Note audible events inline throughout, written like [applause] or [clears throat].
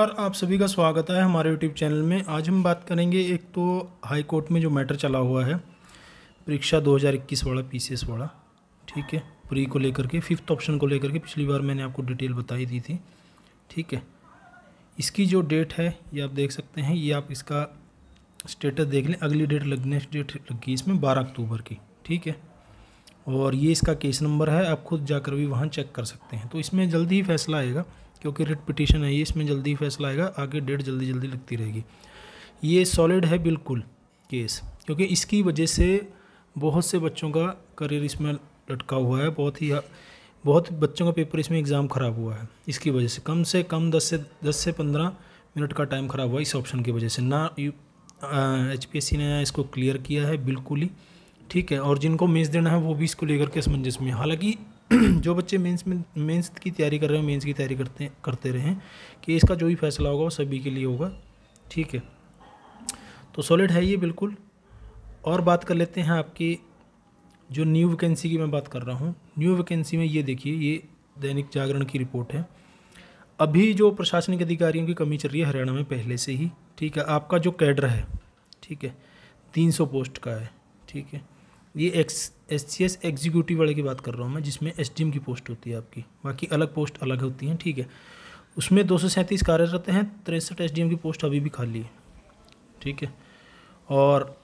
और आप सभी का स्वागत है हमारे यूट्यूब चैनल में आज हम बात करेंगे एक तो हाई कोर्ट में जो मैटर चला हुआ है परीक्षा 2021 वाला पीसीएस वाला ठीक है प्री को लेकर के फिफ्थ ऑप्शन को लेकर के पिछली बार मैंने आपको डिटेल बताई दी थी ठीक है इसकी जो डेट है ये आप देख सकते हैं ये आप इसका स्टेटस देख लें अगली डेट लगने डेट लगी इसमें बारह अक्टूबर की ठीक है और ये इसका केस नंबर है आप खुद जाकर भी वहाँ चेक कर सकते हैं तो इसमें जल्दी ही फैसला आएगा क्योंकि रिट पिटिशन है ये इसमें जल्दी फैसला आएगा आगे डेट जल्दी जल्दी लगती रहेगी ये सॉलिड है बिल्कुल केस क्योंकि इसकी वजह से बहुत से बच्चों का करियर इसमें लटका हुआ है बहुत ही बहुत बच्चों का पेपर इसमें एग्ज़ाम ख़राब हुआ है इसकी वजह से कम से कम दस से दस से पंद्रह मिनट का टाइम ख़राब हुआ इस ऑप्शन की वजह से ना यू एच पी एस सी ने इसको क्लियर किया है बिल्कुल ही ठीक है और जिनको मेज देना है वो भी इसको लेकर के असमंजस में हालांकि [clears throat] जो बच्चे मेंस में मेंस की तैयारी कर रहे हैं मेंस की तैयारी करते करते रहें कि इसका जो भी फैसला होगा वो सभी के लिए होगा ठीक है तो सॉलिड है ये बिल्कुल और बात कर लेते हैं आपकी जो न्यू वैकेंसी की मैं बात कर रहा हूँ न्यू वैकेंसी में ये देखिए ये दैनिक जागरण की रिपोर्ट है अभी जो प्रशासनिक अधिकारियों की कमी चल रही है हरियाणा में पहले से ही ठीक है आपका जो कैडर है ठीक है तीन सौ पोस्ट का है ठीक है ये X S C S executive वाले की बात कर रहा हूँ मैं जिसमें एस डी एम की पोस्ट होती है आपकी बाकी अलग पोस्ट अलग होती हैं ठीक है उसमें दो सौ सैंतीस कार्यरत हैं तिरसठ एस डी एम की पोस्ट अभी भी खाली है ठीक है और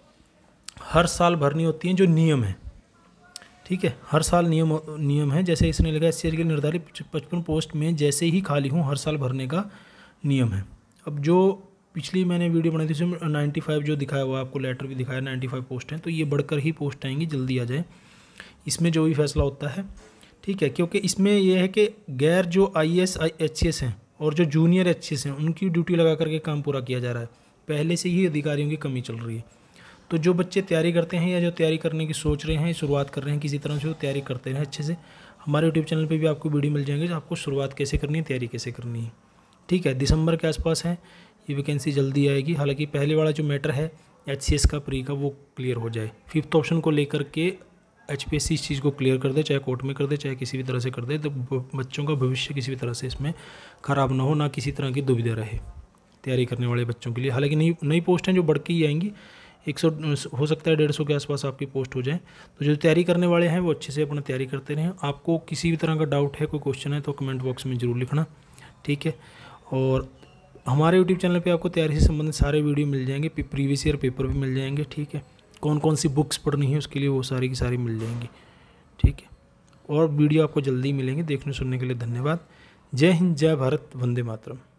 हर साल भरनी होती हैं जो नियम है ठीक है हर साल नियम नियम है जैसे इसने लगा एस सी एस के निर्धारित पचपन पोस्ट में जैसे ही खाली हूँ हर साल भरने का नियम है अब जो पिछली मैंने वीडियो बनाई थी उसमें नाइन्टी फाइव जो दिखाया हुआ आपको लेटर भी दिखाया नाइन्टी फाइव पोस्ट हैं तो ये बढ़कर ही पोस्ट आएंगी जल्दी आ जाए इसमें जो भी फैसला होता है ठीक है क्योंकि इसमें यह है कि गैर जो I S I H S हैं और जो जूनियर एच एस हैं उनकी ड्यूटी लगा करके काम पूरा किया जा रहा है पहले से ही अधिकारियों की कमी चल रही है तो जो बच्चे तैयारी करते हैं या जो तैयारी करने की सोच रहे हैं शुरुआत कर रहे हैं किसी तरह से वो तैयारी करते रहें अच्छे से हमारे यूट्यूब चैनल पे भी आपको वीडियो मिल जाएंगे जो आपको शुरुआत कैसे करनी है तैयारी कैसे करनी है ठीक है दिसंबर के आसपास है ये वैकेंसी जल्दी आएगी हालांकि पहले वाला जो मैटर है एच का प्री का वो क्लियर हो जाए फिफ्थ ऑप्शन को लेकर के एच पी इस चीज़ को क्लियर कर दे चाहे कोर्ट में कर दे चाहे किसी भी तरह से कर दे तो बच्चों का भविष्य किसी भी तरह से इसमें ख़राब ना हो ना किसी तरह की दुविधा रहे तैयारी करने वाले बच्चों के लिए हालांकि नई नई पोस्ट हैं जो बढ़ के ही आएंगी एक सौ हो सकता है डेढ़ सौ के आसपास आपकी पोस्ट हो जाए तो जो तैयारी करने वाले हैं वो अच्छे से अपना तैयारी करते रहें आपको किसी भी तरह का डाउट है कोई क्वेश्चन है तो कमेंट बॉक्स में ज़रूर लिखना ठीक है और हमारे यूट्यूब चैनल पे आपको तैयारी से संबंधित सारे वीडियो मिल जाएंगे प्रीवियस ईयर पेपर भी मिल जाएंगे ठीक है कौन कौन सी बुक्स पढ़नी है उसके लिए वो सारी की सारी मिल जाएंगी ठीक है और वीडियो आपको जल्दी मिलेंगे देखने सुनने के लिए धन्यवाद जय हिंद जय भारत वंदे मातरम